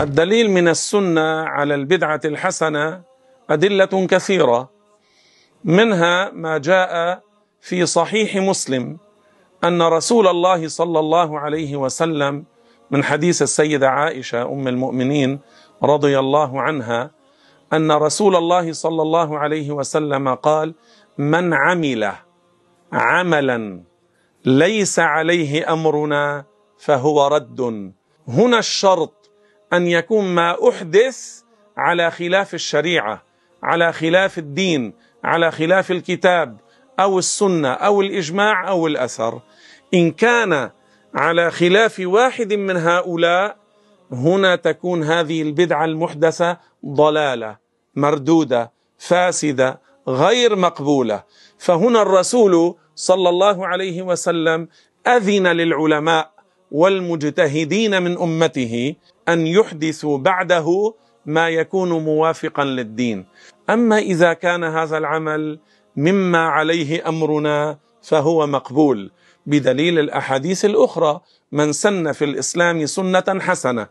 الدليل من السنة على البدعة الحسنة أدلة كثيرة منها ما جاء في صحيح مسلم أن رسول الله صلى الله عليه وسلم من حديث السيدة عائشة أم المؤمنين رضي الله عنها أن رسول الله صلى الله عليه وسلم قال من عمل عملا ليس عليه أمرنا فهو رد هنا الشرط ان يكون ما احدث على خلاف الشريعه على خلاف الدين على خلاف الكتاب او السنه او الاجماع او الاثر ان كان على خلاف واحد من هؤلاء هنا تكون هذه البدعه المحدثه ضلاله مردوده فاسده غير مقبوله فهنا الرسول صلى الله عليه وسلم اذن للعلماء والمجتهدين من امته ان يحدثوا بعده ما يكون موافقا للدين اما اذا كان هذا العمل مما عليه امرنا فهو مقبول بدليل الاحاديث الاخرى من سن في الاسلام سنه حسنه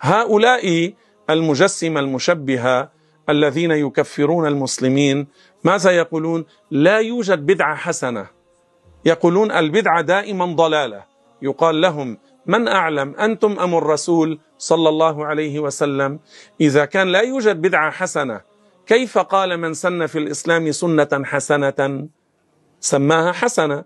هؤلاء المجسمه المشبهه الذين يكفرون المسلمين ماذا يقولون لا يوجد بدعه حسنه يقولون البدعه دائما ضلاله يقال لهم من أعلم أنتم أم الرسول صلى الله عليه وسلم إذا كان لا يوجد بدعة حسنة كيف قال من سن في الإسلام سنة حسنة سماها حسنة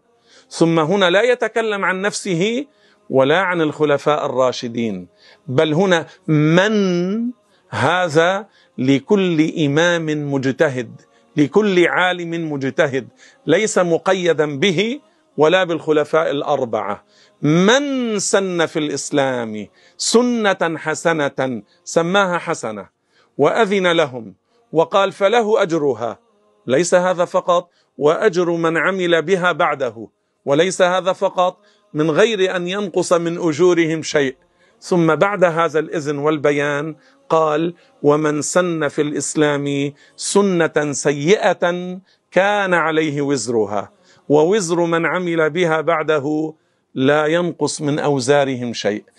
ثم هنا لا يتكلم عن نفسه ولا عن الخلفاء الراشدين بل هنا من هذا لكل إمام مجتهد لكل عالم مجتهد ليس مقيدا به ولا بالخلفاء الاربعه من سن في الاسلام سنه حسنه سماها حسنه واذن لهم وقال فله اجرها ليس هذا فقط واجر من عمل بها بعده وليس هذا فقط من غير ان ينقص من اجورهم شيء ثم بعد هذا الاذن والبيان قال ومن سن في الاسلام سنه سيئه كان عليه وزرها ووزر من عمل بها بعده لا ينقص من أوزارهم شيء